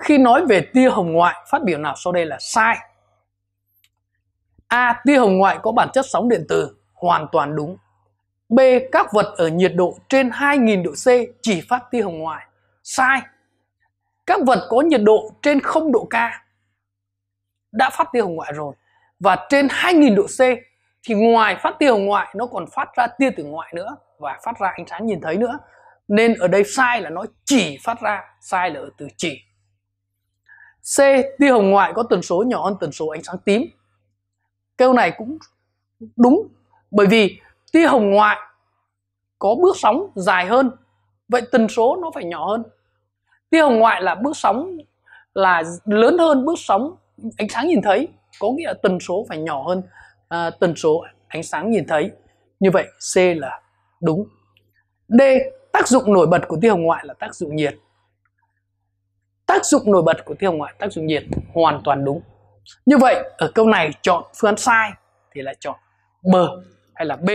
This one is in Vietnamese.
khi nói về tia hồng ngoại phát biểu nào sau đây là sai a tia hồng ngoại có bản chất sóng điện từ hoàn toàn đúng b các vật ở nhiệt độ trên 2.000 độ C chỉ phát tia hồng ngoại sai các vật có nhiệt độ trên 0 độ K đã phát tia hồng ngoại rồi và trên 2.000 độ C thì ngoài phát tia hồng ngoại nó còn phát ra tia tử ngoại nữa và phát ra ánh sáng nhìn thấy nữa nên ở đây sai là nó chỉ phát ra sai là ở từ chỉ C. Tia hồng ngoại có tần số nhỏ hơn tần số ánh sáng tím. Câu này cũng đúng bởi vì tia hồng ngoại có bước sóng dài hơn vậy tần số nó phải nhỏ hơn tia hồng ngoại là bước sóng là lớn hơn bước sóng ánh sáng nhìn thấy có nghĩa là tần số phải nhỏ hơn à, tần số ánh sáng nhìn thấy như vậy C là đúng D tác dụng nổi bật của tia hồng ngoại là tác dụng nhiệt tác dụng nổi bật của tiêu ngoại tác dụng nhiệt hoàn toàn đúng như vậy ở câu này chọn phương án sai thì là chọn b hay là b